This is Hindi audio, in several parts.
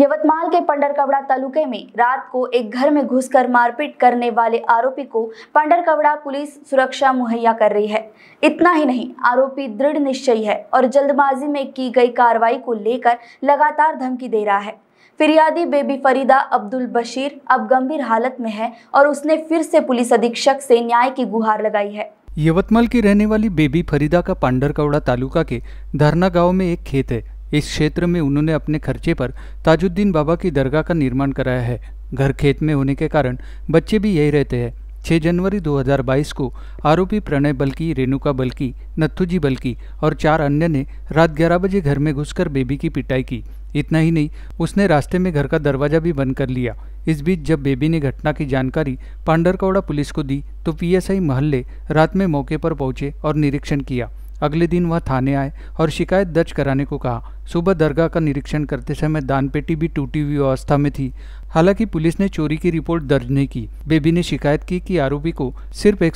यवतमाल के पंडरकवड़ा तालुके में रात को एक घर में घुसकर मारपीट करने वाले आरोपी को पंडरकवड़ा पुलिस सुरक्षा मुहैया कर रही है इतना ही नहीं आरोपी दृढ़ निश्चयी है और जल्दबाजी में की गई कार्रवाई को लेकर लगातार धमकी दे रहा है फिरियादी बेबी फरीदा अब्दुल बशीर अब गंभीर हालत में है और उसने फिर से पुलिस अधीक्षक से न्याय की गुहार लगाई है यवतमाल की रहने वाली बेबी फरीदा का पांडरकवड़ा तालुका के धरना गांव में एक खेत है इस क्षेत्र में उन्होंने अपने खर्चे पर ताजुद्दीन बाबा की दरगाह का निर्माण कराया है घर खेत में होने के कारण बच्चे भी यही रहते हैं 6 जनवरी 2022 को आरोपी प्रणय बल्कि रेणुका बल्कि नथुजी बल्कि और चार अन्य ने रात ग्यारह बजे घर में घुसकर बेबी की पिटाई की इतना ही नहीं उसने रास्ते में घर का दरवाजा भी बंद कर लिया इस बीच जब बेबी ने घटना की जानकारी पांडरकौड़ा पुलिस को दी तो पीएसआई महल्ले रात में मौके पर पहुंचे और निरीक्षण किया अगले दिन वह थाने आए और शिकायत दर्ज कराने को कहा सुबह दरगाह का निरीक्षण करते समय दानपेटी भी टूटी हुई अवस्था में थी हालांकि पुलिस ने चोरी की रिपोर्ट दर्ज नहीं की बेबी ने शिकायत की कि आरोपी को सिर्फ एक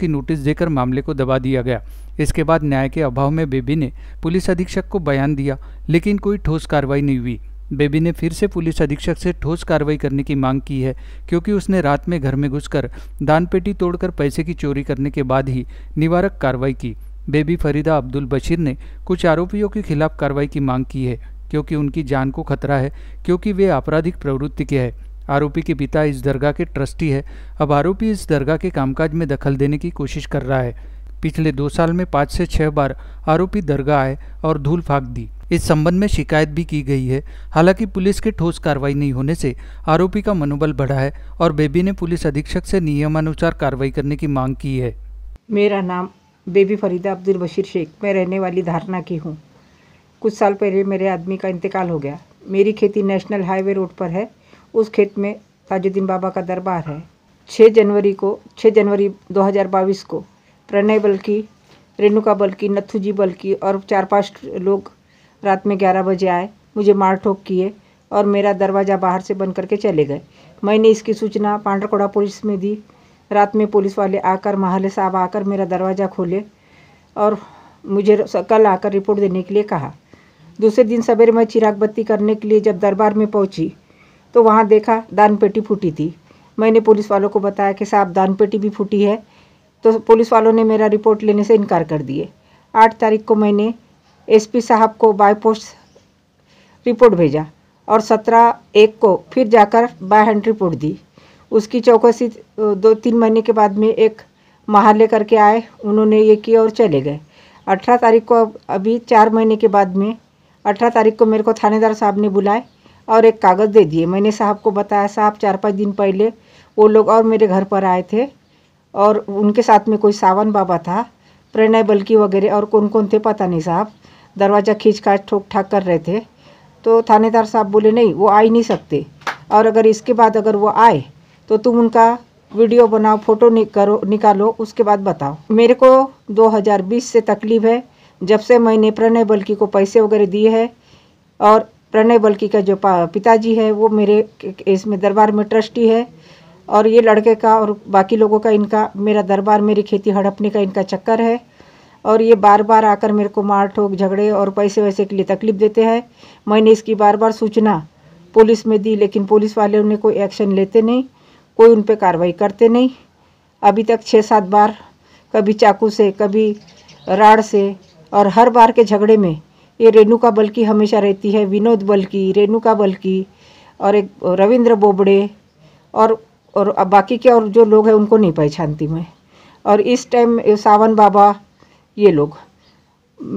की नोटिस देकर मामले को दबा दिया गया इसके बाद न्याय के अभाव में बेबी ने पुलिस अधीक्षक को बयान दिया लेकिन कोई ठोस कार्रवाई नहीं हुई बेबी ने फिर से पुलिस अधीक्षक से ठोस कार्रवाई करने की मांग की है क्योंकि उसने रात में घर में घुसकर दानपेटी तोड़कर पैसे की चोरी करने के बाद ही निवारक कार्रवाई की बेबी फरीदा अब्दुल बशीर ने कुछ आरोपियों के खिलाफ कार्रवाई की मांग की है क्योंकि उनकी जान को खतरा है क्योंकि वे आपराधिक प्रवृत्ति के हैं आरोपी के पिता इस दरगाह के ट्रस्टी है अब आरोपी इस दरगाह के कामकाज में दखल देने की कोशिश कर रहा है पिछले दो साल में पाँच से छः बार आरोपी दरगाह आए और धूल फाँक दी इस संबंध में शिकायत भी की गई है हालांकि पुलिस के ठोस कार्रवाई नहीं होने से आरोपी का मनोबल बढ़ा है और बेबी ने पुलिस अधीक्षक से नियमानुसार कार्रवाई करने की मांग की है मेरा नाम बेबी फरीदा अब्दुल बशीर शेख मैं रहने वाली धारणा की हूँ कुछ साल पहले मेरे आदमी का इंतकाल हो गया मेरी खेती नेशनल हाईवे रोड पर है उस खेत में ताजुद्दीन बाबा का दरबार है 6 जनवरी को 6 जनवरी 2022 को प्रणय बल्कि रेणुका बल्कि नथू जी बल्कि और चार पांच लोग रात में 11 बजे आए मुझे मार ठोक किए और मेरा दरवाज़ा बाहर से बंद करके चले गए मैंने इसकी सूचना पांडरकोड़ा पुलिस में दी रात में पुलिस वाले आकर महल साहब आकर मेरा दरवाज़ा खोले और मुझे कल आकर रिपोर्ट देने के लिए कहा दूसरे दिन सवेरे मैं चिराग बत्ती करने के लिए जब दरबार में पहुंची तो वहां देखा दान पेटी फूटी थी मैंने पुलिस वालों को बताया कि साहब दान पेटी भी फूटी है तो पुलिस वालों ने मेरा रिपोर्ट लेने से इनकार कर दिए आठ तारीख को मैंने एसपी साहब को बाय पोस्ट रिपोर्ट भेजा और सत्रह एक को फिर जाकर बाय हैंड रिपोर्ट दी उसकी चौकसी दो तीन महीने के बाद में एक ले करके आए उन्होंने ये किया और चले गए अठारह तारीख को अभी चार महीने के बाद में अठारह तारीख को मेरे को थानेदार साहब ने बुलाए और एक कागज़ दे दिए मैंने साहब को बताया साहब चार पाँच दिन पहले वो लोग और मेरे घर पर आए थे और उनके साथ में कोई सावन बाबा था प्रणय बल्कि वगैरह और कौन कौन थे पता नहीं साहब दरवाज़ा खींच खाच ठोक ठाक कर रहे थे तो थानेदार साहब बोले नहीं वो आ ही नहीं सकते और अगर इसके बाद अगर वो आए तो तुम उनका वीडियो बनाओ फोटो करो निकालो उसके बाद बताओ मेरे को 2020 से तकलीफ है जब से मैंने प्रणय बल्कि को पैसे वगैरह दिए है और प्रणय बल्कि का जो पिताजी है वो मेरे इसमें दरबार में ट्रस्टी है और ये लड़के का और बाकी लोगों का इनका मेरा दरबार मेरी खेती हड़पने का इनका चक्कर है और ये बार बार आकर मेरे को मार ठोक झगड़े और पैसे वैसे के लिए तकलीफ देते हैं मैंने इसकी बार बार सूचना पुलिस में दी लेकिन पुलिस वाले उन्हें कोई एक्शन लेते नहीं कोई उन पर कार्रवाई करते नहीं अभी तक छः सात बार कभी चाकू से कभी राड़ से और हर बार के झगड़े में ये रेणुका बल्कि हमेशा रहती है विनोद बल्कि रेणुका बल्कि और एक रविंद्र बोबड़े और और बाकी के और जो लोग हैं उनको नहीं पहचानती मैं और इस टाइम सावन बाबा ये लोग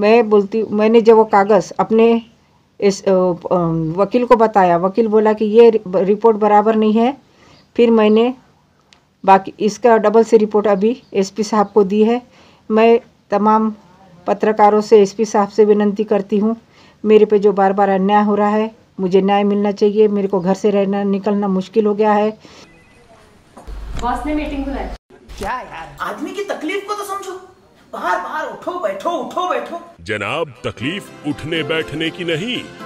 मैं बोलती मैंने जब वो कागज़ अपने इस वकील को बताया वकील बोला कि ये रिपोर्ट बराबर नहीं है फिर मैंने बाकी इसका डबल से रिपोर्ट अभी एसपी साहब को दी है मैं तमाम पत्रकारों से एसपी साहब से विनती करती हूँ मेरे पे जो बार बार अन्याय हो रहा है मुझे न्याय मिलना चाहिए मेरे को घर से रहना निकलना मुश्किल हो गया है बॉस ने मीटिंग क्या यार आदमी की तकलीफ को तो समझो बाहर बाहर उठो बैठो उठो बैठो जनाब तकलीफ उठने बैठने की नहीं